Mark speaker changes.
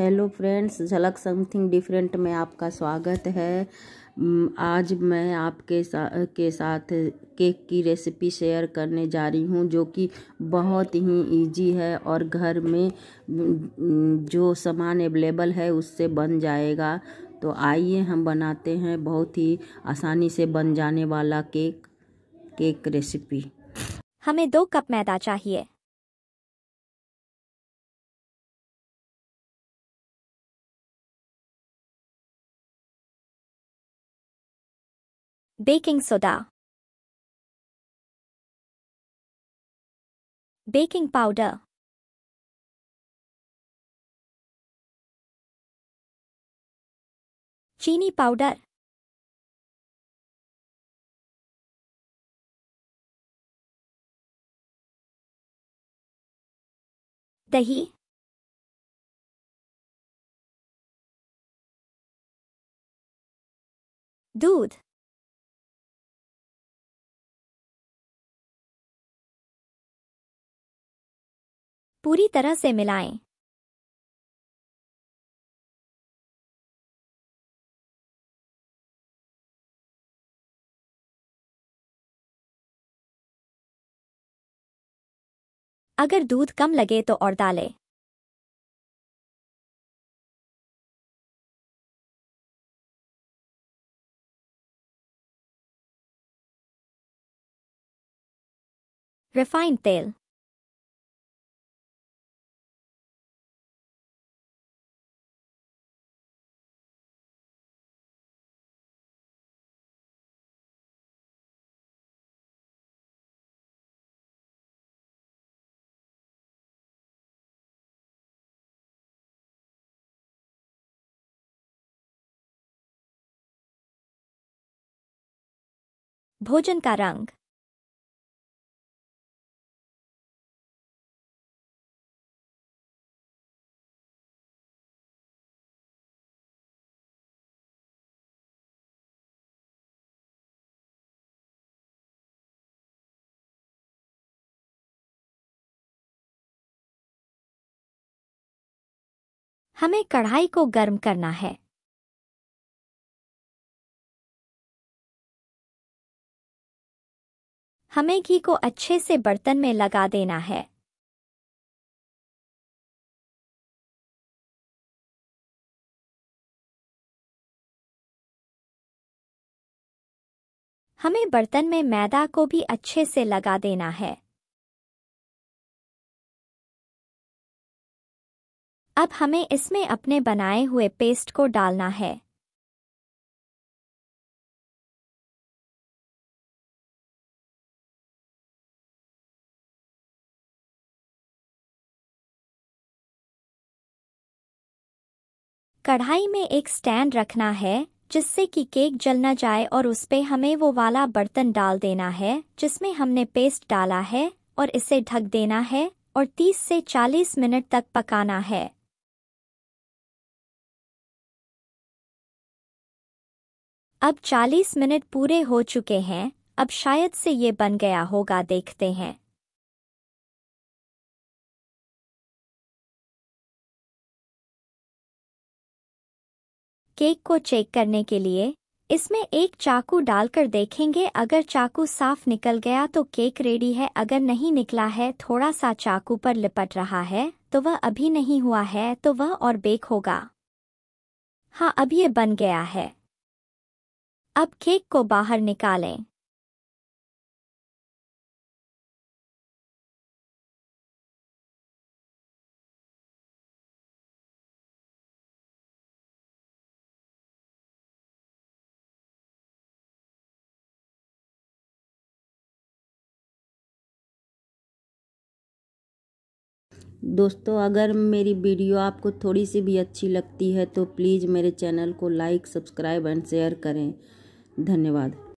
Speaker 1: Hello friends Jhalak something different में आपका स्वागत है आज मैं आपके सा, के साथ केक की रेसिपी शेयर करने जा रही हूँ जो कि बहुत ही इजी है और घर में जो सामान अवेलेबल है उससे बन जाएगा तो आइए हम बनाते हैं बहुत ही आसानी से बन जाने वाला केक केक रेसिपी हमें दो कप मैदा चाहिए
Speaker 2: Baking soda. Baking powder. Chini powder. Dahi. Dood. पूरी तरह से मिलाएं अगर दूध कम लगे तो और डालें रिफाइंड तेल भोजन का रंग हमें कढ़ाई को गर्म करना है हमें घी को अच्छे से बर्तन में लगा देना है हमें बर्तन में मैदा को भी अच्छे से लगा देना है अब हमें इसमें अपने बनाए हुए पेस्ट को डालना है
Speaker 3: कढ़ाई में एक स्टैंड रखना है जिससे कि केक जल न जाए और उस पे हमें वो वाला बर्तन डाल देना है जिसमें हमने पेस्ट डाला है और इसे ढक देना है और 30 से 40 मिनट तक पकाना है
Speaker 2: अब 40 मिनट पूरे हो चुके हैं अब शायद से ये बन गया होगा देखते हैं
Speaker 3: केक को चेक करने के लिए इसमें एक चाकू डालकर देखेंगे अगर चाकू साफ निकल गया तो केक रेडी है अगर नहीं निकला है थोड़ा सा चाकू पर लिपट रहा है तो वह अभी नहीं हुआ है तो वह और बेक होगा हाँ अब ये बन गया है अब
Speaker 2: केक को बाहर निकालें
Speaker 1: दोस्तों अगर मेरी वीडियो आपको थोड़ी सी भी अच्छी लगती है तो प्लीज़ मेरे चैनल को लाइक सब्सक्राइब एंड शेयर करें धन्यवाद